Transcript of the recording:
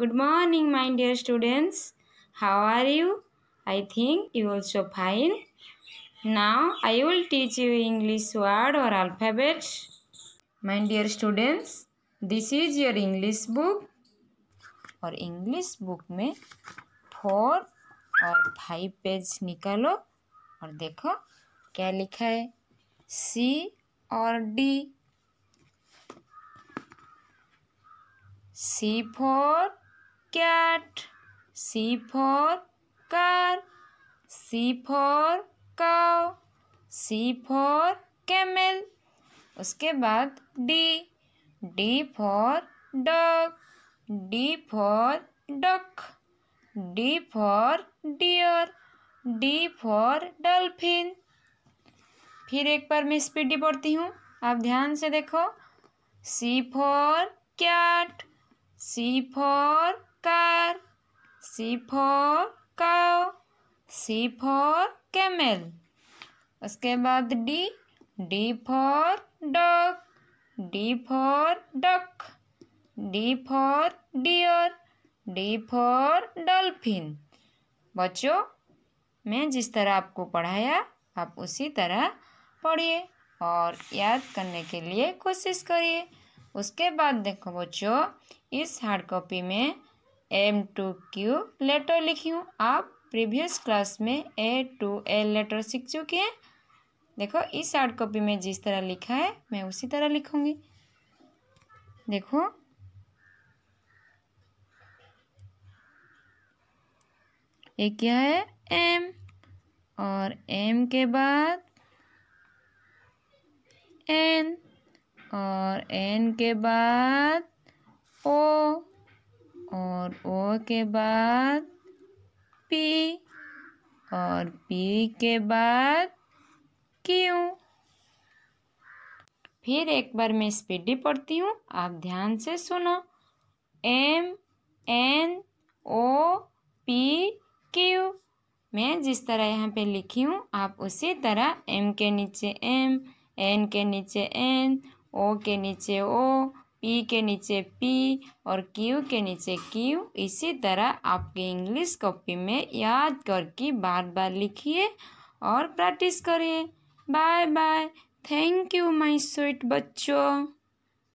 Good morning, my dear students. How are you? I think you also fine. Now I will teach you English word or alphabet. My dear students, this is your English book. और English book में four और five page निकालो और देखो क्या लिखा है C और D C four cat C for car C for cow C for camel उसके बाद D D for dog D for duck D for deer D for dolphin फिर एक बार मैं स्पीडी पढ़ती हूँ आप ध्यान से देखो C for cat C for car C for cow C for camel उसके बाद D D for dog D for duck D for deer D for dolphin बच्चों मैं जिस तरह आपको पढ़ाया आप उसी तरह पढ़िए और याद करने के लिए कोशिश करिए उसके बाद देखो बच्चों इस हार्ड कॉपी में एम टू क्यू लेटर लिखी हूँ आप प्रीवियस क्लास में ए टू एल लेटर सीख चुके हैं देखो इस हार्ड कॉपी में जिस तरह लिखा है मैं उसी तरह लिखूँगी देखो ये क्या है एम और एम के बाद एन और एन के बाद ओ और ओ के बाद पी और पी के बाद क्यू फिर एक बार मैं स्पीडी पढ़ती हूँ आप ध्यान से सुनो M N O P Q मैं जिस तरह यहाँ पे लिखी हूँ आप उसी तरह एम के नीचे एम एन के नीचे एन ओ के नीचे ओ पी के नीचे पी और क्यू के नीचे क्यू इसी तरह आपके इंग्लिश कॉपी में याद करके बार बार लिखिए और प्रैक्टिस करिए bye bye thank you my sweet बच्चों